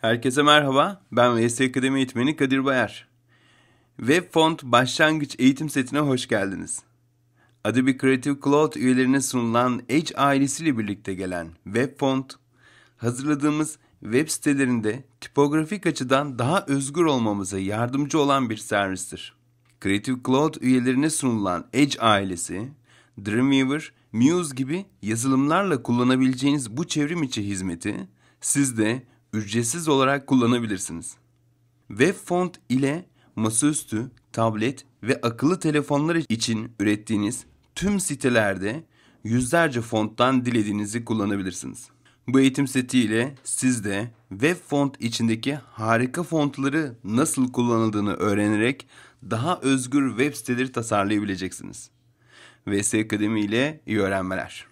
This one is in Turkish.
Herkese merhaba, ben VS Akademi Eğitmeni Kadir Bayar. Web Font Başlangıç Eğitim Setine hoş geldiniz. Adobe Creative Cloud üyelerine sunulan Edge ailesiyle birlikte gelen Web Font, hazırladığımız web sitelerinde tipografik açıdan daha özgür olmamıza yardımcı olan bir servistir. Creative Cloud üyelerine sunulan Edge ailesi, Dreamweaver, Muse gibi yazılımlarla kullanabileceğiniz bu çevrim içi hizmeti, sizde ücretsiz olarak kullanabilirsiniz. Web font ile masaüstü, tablet ve akıllı telefonlar için ürettiğiniz tüm sitelerde yüzlerce fonttan dilediğinizi kullanabilirsiniz. Bu eğitim seti ile siz de web font içindeki harika fontları nasıl kullanıldığını öğrenerek daha özgür web siteleri tasarlayabileceksiniz. VS Akademi ile iyi öğrenmeler.